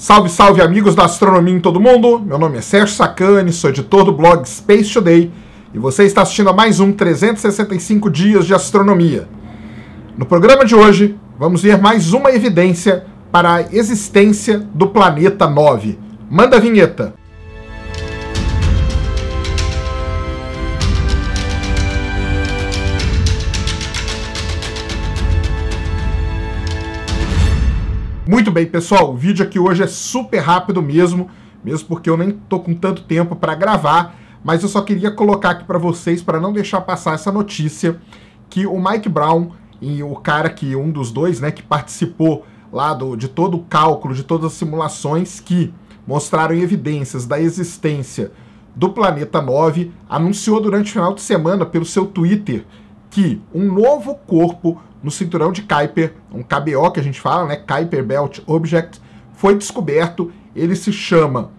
Salve, salve amigos da astronomia em todo mundo. Meu nome é Sérgio Sacani, sou editor do blog Space Today e você está assistindo a mais um 365 dias de astronomia. No programa de hoje, vamos ver mais uma evidência para a existência do planeta 9. Manda a vinheta. Muito bem, pessoal, o vídeo aqui hoje é super rápido mesmo, mesmo porque eu nem tô com tanto tempo para gravar, mas eu só queria colocar aqui para vocês, para não deixar passar essa notícia, que o Mike Brown e o cara que, um dos dois, né, que participou lá do, de todo o cálculo, de todas as simulações que mostraram evidências da existência do Planeta 9, anunciou durante o final de semana pelo seu Twitter que um novo corpo no cinturão de Kuiper, um KBO que a gente fala, né? Kuiper Belt Object, foi descoberto. Ele se chama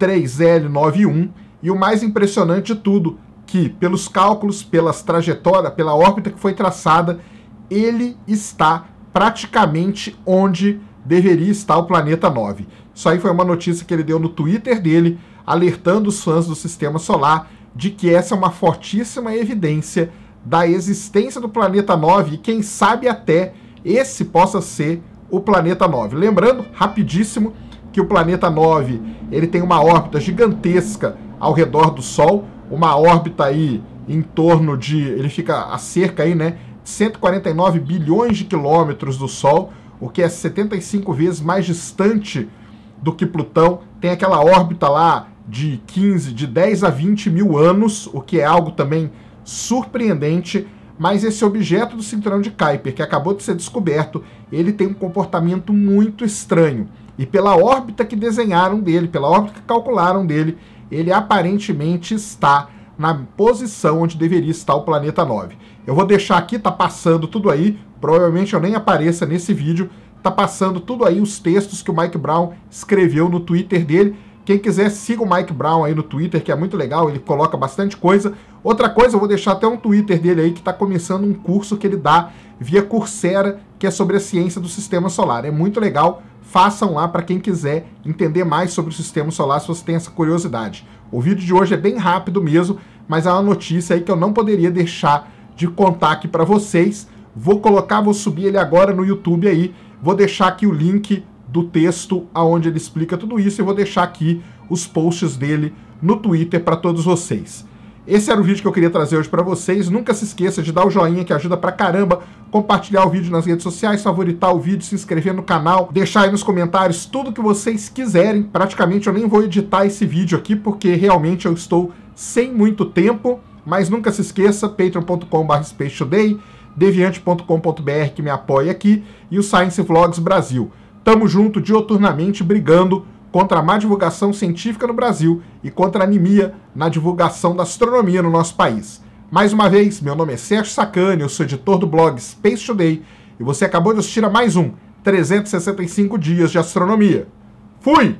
UO3L91 e o mais impressionante de tudo, que pelos cálculos, pelas trajetórias, pela órbita que foi traçada, ele está praticamente onde deveria estar o planeta 9. Isso aí foi uma notícia que ele deu no Twitter dele, alertando os fãs do sistema solar de que essa é uma fortíssima evidência da existência do planeta 9 e quem sabe até esse possa ser o planeta 9. Lembrando, rapidíssimo, que o planeta 9, ele tem uma órbita gigantesca ao redor do Sol, uma órbita aí em torno de, ele fica a cerca aí, né, 149 bilhões de quilômetros do Sol, o que é 75 vezes mais distante do que Plutão. Tem aquela órbita lá de 15, de 10 a 20 mil anos, o que é algo também surpreendente, mas esse objeto do cinturão de Kuiper que acabou de ser descoberto, ele tem um comportamento muito estranho. E pela órbita que desenharam dele, pela órbita que calcularam dele, ele aparentemente está na posição onde deveria estar o planeta 9. Eu vou deixar aqui, tá passando tudo aí, provavelmente eu nem apareça nesse vídeo, tá passando tudo aí os textos que o Mike Brown escreveu no Twitter dele. Quem quiser, siga o Mike Brown aí no Twitter, que é muito legal, ele coloca bastante coisa. Outra coisa, eu vou deixar até um Twitter dele aí, que está começando um curso que ele dá via Coursera, que é sobre a ciência do Sistema Solar. É muito legal, façam lá para quem quiser entender mais sobre o Sistema Solar, se você tem essa curiosidade. O vídeo de hoje é bem rápido mesmo, mas é uma notícia aí que eu não poderia deixar de contar aqui para vocês. Vou colocar, vou subir ele agora no YouTube aí. Vou deixar aqui o link do texto aonde ele explica tudo isso e vou deixar aqui os posts dele no Twitter para todos vocês. Esse era o vídeo que eu queria trazer hoje para vocês. Nunca se esqueça de dar o joinha que ajuda pra caramba, compartilhar o vídeo nas redes sociais, favoritar o vídeo, se inscrever no canal, deixar aí nos comentários tudo que vocês quiserem. Praticamente eu nem vou editar esse vídeo aqui porque realmente eu estou sem muito tempo, mas nunca se esqueça patreon.com/spacetoday, deviante.com.br que me apoia aqui e o Science Vlogs Brasil. Tamo junto dioturnamente brigando contra a má divulgação científica no Brasil e contra a anemia na divulgação da astronomia no nosso país. Mais uma vez, meu nome é Sérgio Sacani, eu sou editor do blog Space Today e você acabou de assistir a mais um 365 Dias de Astronomia. Fui!